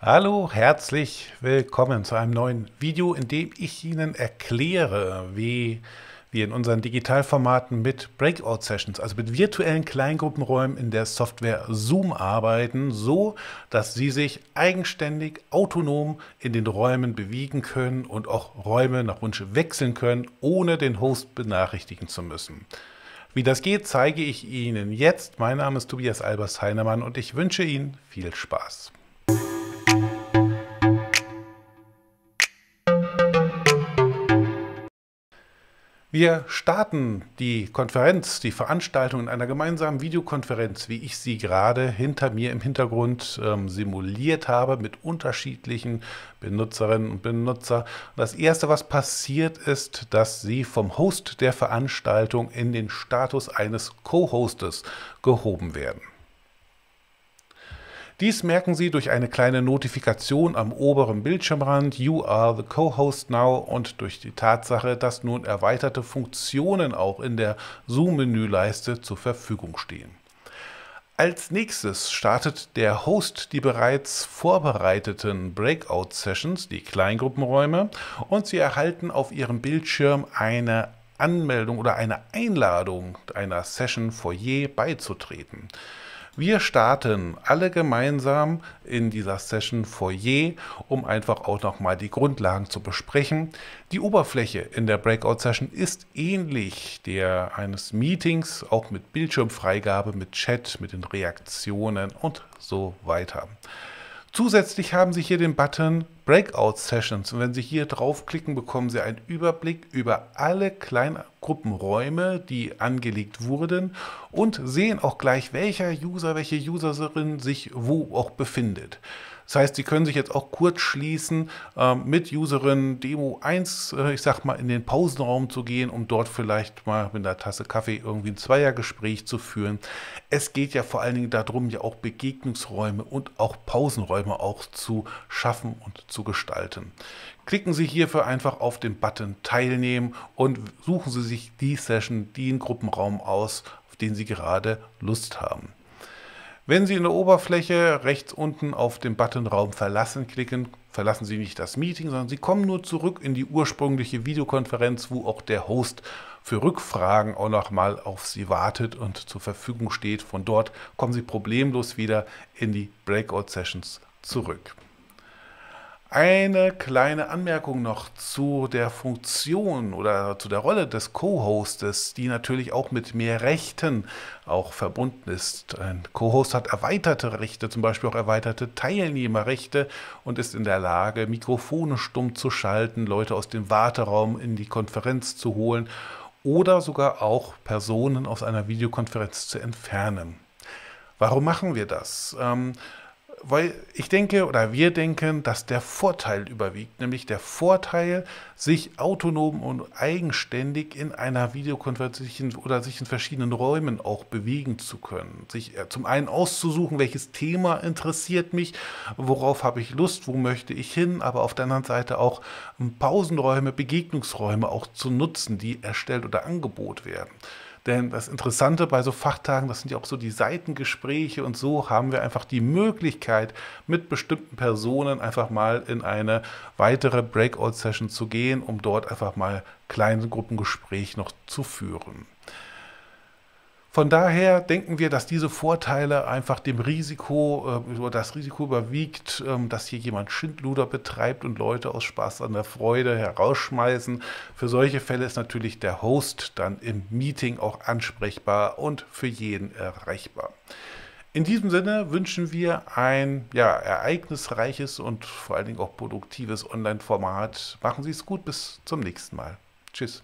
Hallo, herzlich willkommen zu einem neuen Video, in dem ich Ihnen erkläre, wie wir in unseren Digitalformaten mit Breakout-Sessions, also mit virtuellen Kleingruppenräumen in der Software Zoom arbeiten, so dass Sie sich eigenständig, autonom in den Räumen bewegen können und auch Räume nach Wunsch wechseln können, ohne den Host benachrichtigen zu müssen. Wie das geht, zeige ich Ihnen jetzt. Mein Name ist Tobias Albers Heinemann und ich wünsche Ihnen viel Spaß. Wir starten die Konferenz, die Veranstaltung in einer gemeinsamen Videokonferenz, wie ich sie gerade hinter mir im Hintergrund ähm, simuliert habe mit unterschiedlichen Benutzerinnen und Benutzern. Das Erste, was passiert ist, dass Sie vom Host der Veranstaltung in den Status eines Co-Hostes gehoben werden. Dies merken Sie durch eine kleine Notifikation am oberen Bildschirmrand You are the co-host now und durch die Tatsache, dass nun erweiterte Funktionen auch in der Zoom-Menüleiste zur Verfügung stehen. Als nächstes startet der Host die bereits vorbereiteten Breakout-Sessions, die Kleingruppenräume, und Sie erhalten auf Ihrem Bildschirm eine Anmeldung oder eine Einladung einer Session Foyer beizutreten. Wir starten alle gemeinsam in dieser Session Foyer, um einfach auch nochmal die Grundlagen zu besprechen. Die Oberfläche in der Breakout-Session ist ähnlich der eines Meetings, auch mit Bildschirmfreigabe, mit Chat, mit den Reaktionen und so weiter. Zusätzlich haben Sie hier den Button Breakout Sessions und wenn Sie hier draufklicken, bekommen Sie einen Überblick über alle kleinen Gruppenräume, die angelegt wurden und sehen auch gleich, welcher User, welche Userin sich wo auch befindet. Das heißt, Sie können sich jetzt auch kurz schließen, ähm, mit Userin Demo 1, äh, ich sag mal, in den Pausenraum zu gehen, um dort vielleicht mal mit einer Tasse Kaffee irgendwie ein Zweiergespräch zu führen. Es geht ja vor allen Dingen darum, ja auch Begegnungsräume und auch Pausenräume auch zu schaffen und zu gestalten. Klicken Sie hierfür einfach auf den Button Teilnehmen und suchen Sie sich die Session, den Gruppenraum aus, auf den Sie gerade Lust haben. Wenn Sie in der Oberfläche rechts unten auf den Button Raum verlassen klicken, verlassen Sie nicht das Meeting, sondern Sie kommen nur zurück in die ursprüngliche Videokonferenz, wo auch der Host für Rückfragen auch nochmal auf Sie wartet und zur Verfügung steht. Von dort kommen Sie problemlos wieder in die Breakout-Sessions zurück. Eine kleine Anmerkung noch zu der Funktion oder zu der Rolle des Co-Hostes, die natürlich auch mit mehr Rechten auch verbunden ist. Ein Co-Host hat erweiterte Rechte, zum Beispiel auch erweiterte Teilnehmerrechte und ist in der Lage, Mikrofone stumm zu schalten, Leute aus dem Warteraum in die Konferenz zu holen oder sogar auch Personen aus einer Videokonferenz zu entfernen. Warum machen wir das? Ähm, weil ich denke oder wir denken, dass der Vorteil überwiegt, nämlich der Vorteil, sich autonom und eigenständig in einer Videokonferenz oder sich in verschiedenen Räumen auch bewegen zu können. Sich äh, zum einen auszusuchen, welches Thema interessiert mich, worauf habe ich Lust, wo möchte ich hin, aber auf der anderen Seite auch ähm, Pausenräume, Begegnungsräume auch zu nutzen, die erstellt oder angebot werden. Denn das Interessante bei so Fachtagen, das sind ja auch so die Seitengespräche und so haben wir einfach die Möglichkeit, mit bestimmten Personen einfach mal in eine weitere Breakout-Session zu gehen, um dort einfach mal kleine Gruppengespräch noch zu führen. Von daher denken wir, dass diese Vorteile einfach dem Risiko, äh, das Risiko überwiegt, ähm, dass hier jemand Schindluder betreibt und Leute aus Spaß an der Freude herausschmeißen. Für solche Fälle ist natürlich der Host dann im Meeting auch ansprechbar und für jeden erreichbar. In diesem Sinne wünschen wir ein ja, ereignisreiches und vor allen Dingen auch produktives Online-Format. Machen Sie es gut, bis zum nächsten Mal. Tschüss.